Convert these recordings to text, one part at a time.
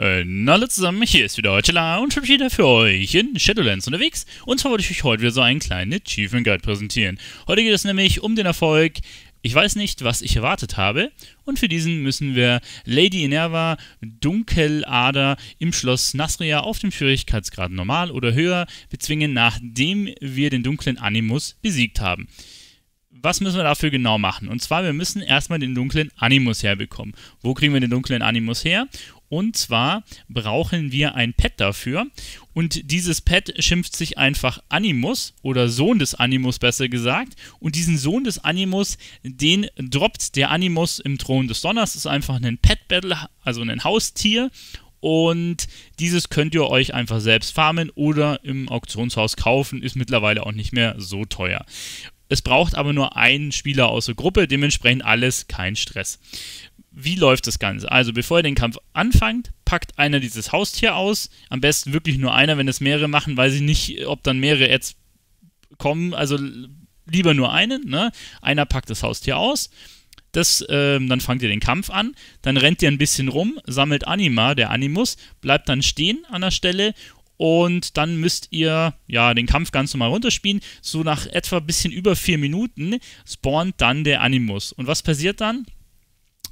Hallo äh, zusammen, hier ist wieder Heuchela und ich bin wieder für euch in Shadowlands unterwegs. Und zwar wollte ich euch heute wieder so einen kleinen Achievement Guide präsentieren. Heute geht es nämlich um den Erfolg Ich weiß nicht, was ich erwartet habe. Und für diesen müssen wir Lady Inerva Dunkelader im Schloss Nasria auf dem Schwierigkeitsgrad normal oder höher bezwingen, nachdem wir den dunklen Animus besiegt haben was müssen wir dafür genau machen? Und zwar, wir müssen erstmal den dunklen Animus herbekommen. Wo kriegen wir den dunklen Animus her? Und zwar brauchen wir ein Pet dafür. Und dieses Pet schimpft sich einfach Animus oder Sohn des Animus besser gesagt. Und diesen Sohn des Animus, den droppt der Animus im Thron des Donners. Das ist einfach ein Pet-Battle, also ein Haustier. Und dieses könnt ihr euch einfach selbst farmen oder im Auktionshaus kaufen. Ist mittlerweile auch nicht mehr so teuer. Es braucht aber nur einen Spieler aus der Gruppe, dementsprechend alles kein Stress. Wie läuft das Ganze? Also, bevor ihr den Kampf anfangt, packt einer dieses Haustier aus. Am besten wirklich nur einer, wenn es mehrere machen, weiß ich nicht, ob dann mehrere Ads kommen. Also lieber nur einen. Ne? Einer packt das Haustier aus. Das, ähm, dann fangt ihr den Kampf an, dann rennt ihr ein bisschen rum, sammelt Anima, der Animus, bleibt dann stehen an der Stelle und dann müsst ihr ja den Kampf ganz normal runterspielen. So nach etwa ein bisschen über vier Minuten spawnt dann der Animus. Und was passiert dann?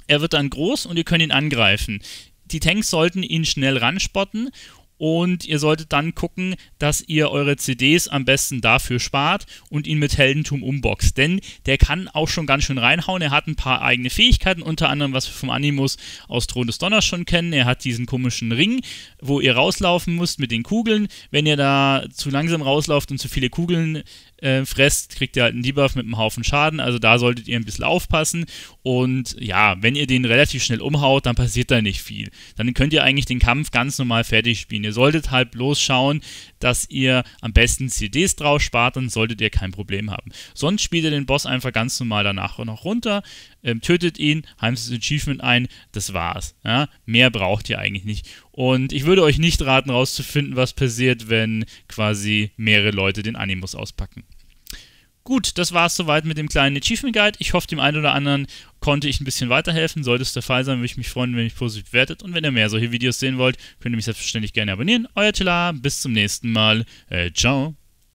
Er wird dann groß und ihr könnt ihn angreifen. Die Tanks sollten ihn schnell ranspotten und ihr solltet dann gucken, dass ihr eure CDs am besten dafür spart und ihn mit Heldentum umboxt. Denn der kann auch schon ganz schön reinhauen. Er hat ein paar eigene Fähigkeiten, unter anderem, was wir vom Animus aus Thron des Donners schon kennen. Er hat diesen komischen Ring, wo ihr rauslaufen müsst mit den Kugeln. Wenn ihr da zu langsam rauslauft und zu viele Kugeln äh, fresst, kriegt ihr halt einen Debuff mit einem Haufen Schaden. Also da solltet ihr ein bisschen aufpassen. Und ja, wenn ihr den relativ schnell umhaut, dann passiert da nicht viel. Dann könnt ihr eigentlich den Kampf ganz normal fertig spielen. Ihr solltet halt bloß schauen, dass ihr am besten CDs drauf spart, dann solltet ihr kein Problem haben. Sonst spielt ihr den Boss einfach ganz normal danach noch runter ähm, tötet ihn, heimst das Achievement ein, das war's. Ja? Mehr braucht ihr eigentlich nicht. Und ich würde euch nicht raten, rauszufinden, was passiert, wenn quasi mehrere Leute den Animus auspacken. Gut, das war's soweit mit dem kleinen Achievement Guide. Ich hoffe, dem einen oder anderen konnte ich ein bisschen weiterhelfen. Sollte es der Fall sein, würde ich mich freuen, wenn ihr mich positiv bewertet. Und wenn ihr mehr solche Videos sehen wollt, könnt ihr mich selbstverständlich gerne abonnieren. Euer Tila, bis zum nächsten Mal. Äh, ciao.